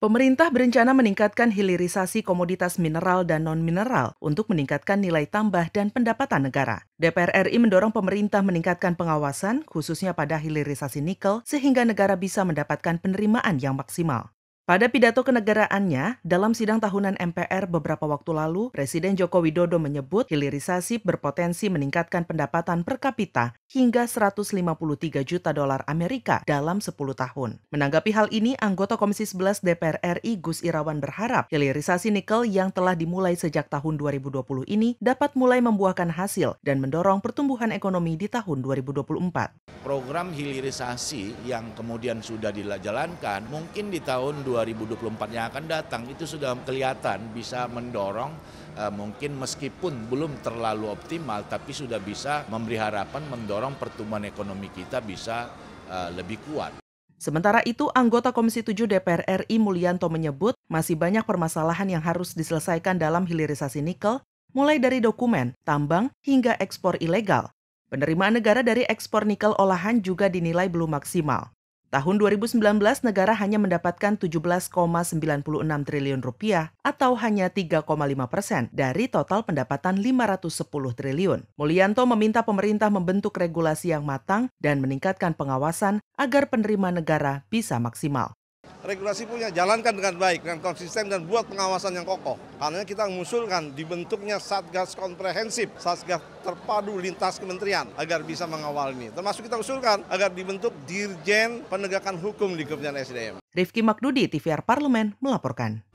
Pemerintah berencana meningkatkan hilirisasi komoditas mineral dan non-mineral untuk meningkatkan nilai tambah dan pendapatan negara. DPR RI mendorong pemerintah meningkatkan pengawasan, khususnya pada hilirisasi nikel, sehingga negara bisa mendapatkan penerimaan yang maksimal. Pada pidato kenegaraannya dalam sidang tahunan MPR beberapa waktu lalu, Presiden Joko Widodo menyebut hilirisasi berpotensi meningkatkan pendapatan per kapita hingga 153 juta dolar Amerika dalam 10 tahun. Menanggapi hal ini, anggota Komisi 11 DPR RI Gus Irawan berharap hilirisasi nikel yang telah dimulai sejak tahun 2020 ini dapat mulai membuahkan hasil dan mendorong pertumbuhan ekonomi di tahun 2024. Program hilirisasi yang kemudian sudah dijalankan mungkin di tahun 2020 2024 yang akan datang itu sudah kelihatan bisa mendorong eh, mungkin meskipun belum terlalu optimal tapi sudah bisa memberi harapan mendorong pertumbuhan ekonomi kita bisa eh, lebih kuat. Sementara itu, anggota Komisi 7 DPR RI Mulyanto menyebut masih banyak permasalahan yang harus diselesaikan dalam hilirisasi nikel, mulai dari dokumen, tambang, hingga ekspor ilegal. Penerimaan negara dari ekspor nikel olahan juga dinilai belum maksimal. Tahun 2019 negara hanya mendapatkan 17,96 triliun rupiah atau hanya 3,5 persen dari total pendapatan 510 triliun. Mulyanto meminta pemerintah membentuk regulasi yang matang dan meningkatkan pengawasan agar penerima negara bisa maksimal regulasi punya jalankan dengan baik, dengan konsisten dan buat pengawasan yang kokoh. Karena kita mengusulkan dibentuknya satgas komprehensif, satgas terpadu lintas kementerian agar bisa mengawal ini. Termasuk kita usulkan agar dibentuk Dirjen Penegakan Hukum di Kementerian SDM. Rifki Makdudi, TVR Parlemen melaporkan.